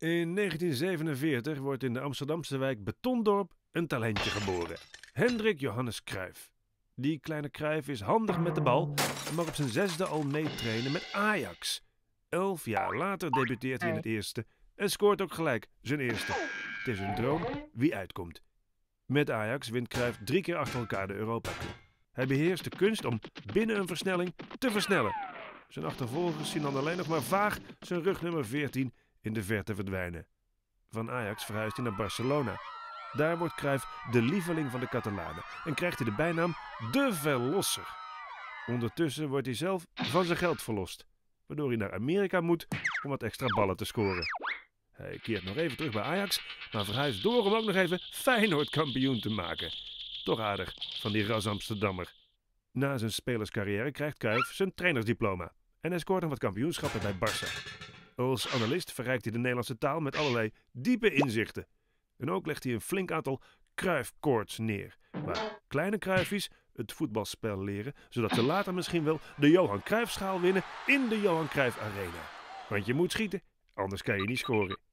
In 1947 wordt in de Amsterdamse wijk Betondorp een talentje geboren. Hendrik Johannes Cruijff. Die kleine Cruijff is handig met de bal en mag op zijn zesde al meetrainen met Ajax. Elf jaar later debuteert hij in het eerste en scoort ook gelijk zijn eerste. Het is een droom wie uitkomt. Met Ajax wint Cruijff drie keer achter elkaar de Europa Cup. Hij beheerst de kunst om binnen een versnelling te versnellen. Zijn achtervolgers zien dan alleen nog maar vaag zijn rugnummer 14 in de verte verdwijnen. Van Ajax verhuist hij naar Barcelona. Daar wordt Cruijff de lieveling van de Catalanen en krijgt hij de bijnaam De Verlosser. Ondertussen wordt hij zelf van zijn geld verlost, waardoor hij naar Amerika moet om wat extra ballen te scoren. Hij keert nog even terug bij Ajax, maar verhuist door om ook nog even Feyenoord kampioen te maken. Toch aardig van die ras Amsterdammer. Na zijn spelerscarrière krijgt Cruijff zijn trainersdiploma en hij scoort nog wat kampioenschappen bij Barça. Als analist verrijkt hij de Nederlandse taal met allerlei diepe inzichten. En ook legt hij een flink aantal kruifkoorts neer. Waar kleine kruifjes het voetbalspel leren, zodat ze later misschien wel de Johan Cruijffschaal winnen in de Johan Cruijff Arena. Want je moet schieten, anders kan je niet scoren.